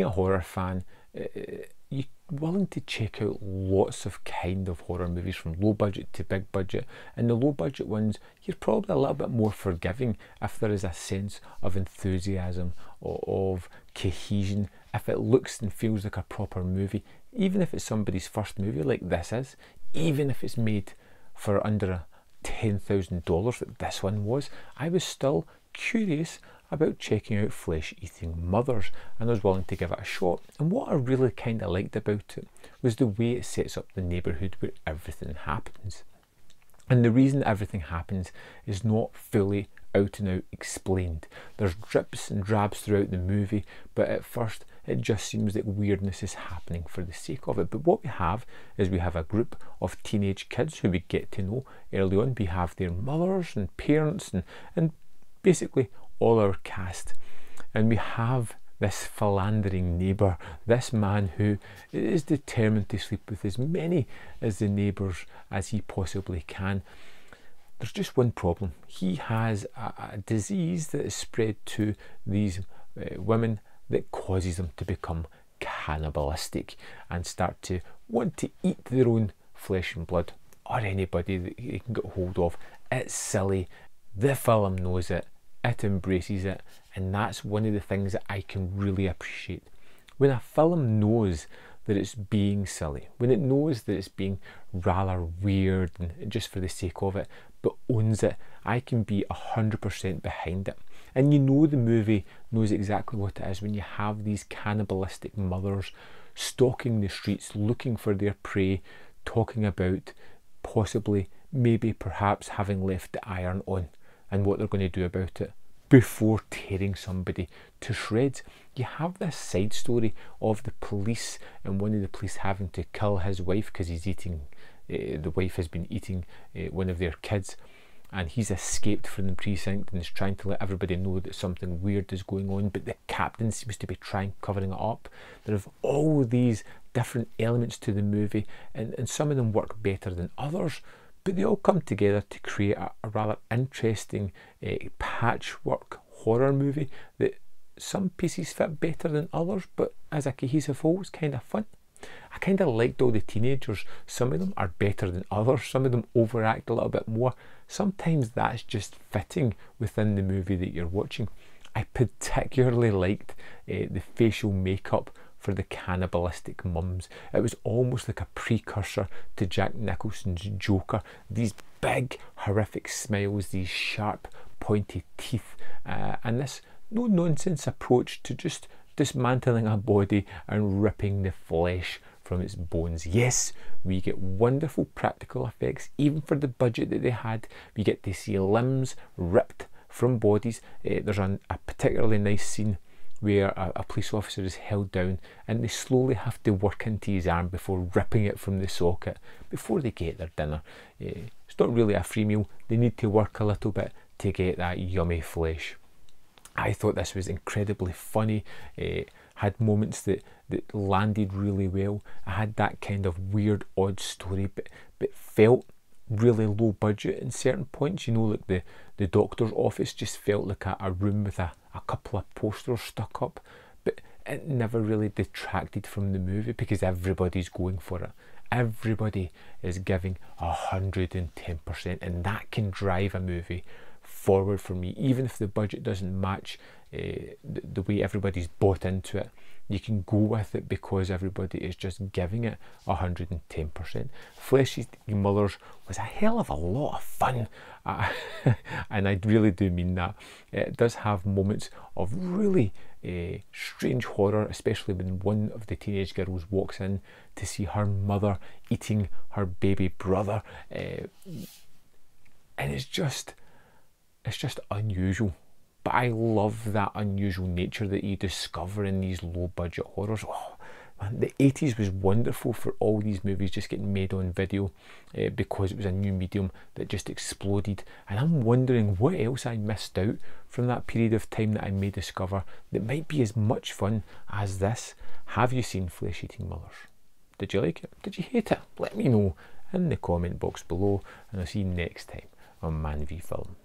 being a horror fan, eh, eh, you're willing to check out lots of kind of horror movies from low budget to big budget. And the low budget ones, you're probably a little bit more forgiving if there is a sense of enthusiasm or of cohesion, if it looks and feels like a proper movie, even if it's somebody's first movie like this is, even if it's made for under $10,000 that this one was, I was still curious about checking out flesh eating mothers and I was willing to give it a shot. And what I really kind of liked about it was the way it sets up the neighbourhood where everything happens. And the reason everything happens is not fully out and out explained. There's drips and drabs throughout the movie, but at first it just seems that weirdness is happening for the sake of it. But what we have is we have a group of teenage kids who we get to know early on. We have their mothers and parents and, and basically all our cast, And we have this philandering neighbour, this man who is determined to sleep with as many as the neighbours as he possibly can. There's just one problem. He has a, a disease that is spread to these uh, women that causes them to become cannibalistic and start to want to eat their own flesh and blood or anybody that they can get hold of. It's silly. The film knows it it embraces it, and that's one of the things that I can really appreciate. When a film knows that it's being silly, when it knows that it's being rather weird and just for the sake of it, but owns it, I can be 100% behind it. And you know the movie knows exactly what it is when you have these cannibalistic mothers stalking the streets looking for their prey, talking about possibly, maybe, perhaps having left the iron on and what they're going to do about it before tearing somebody to shreds. You have this side story of the police and one of the police having to kill his wife because he's eating, uh, the wife has been eating uh, one of their kids. And he's escaped from the precinct and is trying to let everybody know that something weird is going on, but the captain seems to be trying covering it up. There are all these different elements to the movie, and, and some of them work better than others but they all come together to create a, a rather interesting uh, patchwork horror movie that some pieces fit better than others, but as a cohesive whole, it's kind of fun. I kind of liked all the teenagers. Some of them are better than others, some of them overact a little bit more. Sometimes that's just fitting within the movie that you're watching. I particularly liked uh, the facial makeup for the cannibalistic mums. It was almost like a precursor to Jack Nicholson's Joker. These big, horrific smiles, these sharp, pointed teeth, uh, and this no nonsense approach to just dismantling a body and ripping the flesh from its bones. Yes, we get wonderful practical effects, even for the budget that they had. We get to see limbs ripped from bodies. Uh, there's an, a particularly nice scene where a, a, police officer is held down and they slowly have to work into his arm before ripping it from the socket before they get their dinner. Eh, it's not really a free meal, they need to work a little bit to get that yummy flesh. I thought this was incredibly funny. It eh, had moments that, that landed really well. I had that kind of weird, odd story, but, but felt really low budget in certain points. You know, like the, the doctor's office just felt like a, a room with a, a couple of posters stuck up, but it never really detracted from the movie because everybody's going for it. Everybody is giving 110%, and that can drive a movie forward for me, even if the budget doesn't match uh, the, the way everybody's bought into it you can go with it because everybody is just giving it 110%. Flesh Eating Mothers was a hell of a lot of fun, uh, and I really do mean that. It does have moments of really uh, strange horror, especially when one of the teenage girls walks in to see her mother eating her baby brother, uh, and it's just, it's just unusual. But I love that unusual nature that you discover in these low budget horrors. Oh, man, the 80s was wonderful for all these movies just getting made on video uh, because it was a new medium that just exploded. And I'm wondering what else I missed out from that period of time that I may discover that might be as much fun as this. Have you seen Flesh Eating Mothers? Did you like it? Did you hate it? Let me know in the comment box below, and I'll see you next time on Man v Film.